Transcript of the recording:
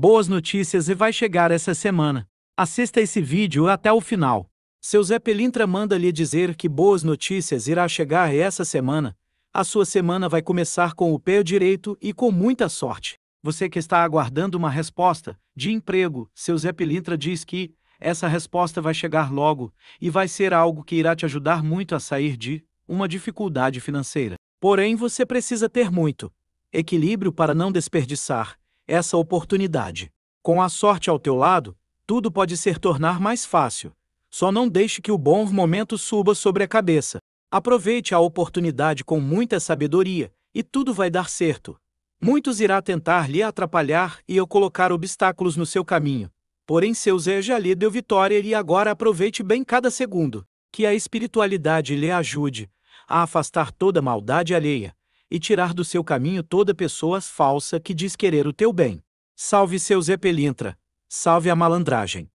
boas notícias e vai chegar essa semana. Assista esse vídeo até o final. Seu Zé Pelintra manda lhe dizer que boas notícias irá chegar essa semana. A sua semana vai começar com o pé direito e com muita sorte. Você que está aguardando uma resposta de emprego, seu Zé Pelintra diz que essa resposta vai chegar logo e vai ser algo que irá te ajudar muito a sair de uma dificuldade financeira. Porém, você precisa ter muito equilíbrio para não desperdiçar essa oportunidade. Com a sorte ao teu lado, tudo pode se tornar mais fácil. Só não deixe que o bom momento suba sobre a cabeça. Aproveite a oportunidade com muita sabedoria, e tudo vai dar certo. Muitos irá tentar lhe atrapalhar e eu colocar obstáculos no seu caminho. Porém, seu Zé já lhe deu vitória e agora aproveite bem cada segundo. Que a espiritualidade lhe ajude a afastar toda maldade alheia e tirar do seu caminho toda pessoa falsa que diz querer o teu bem. Salve seus epelintra, salve a malandragem.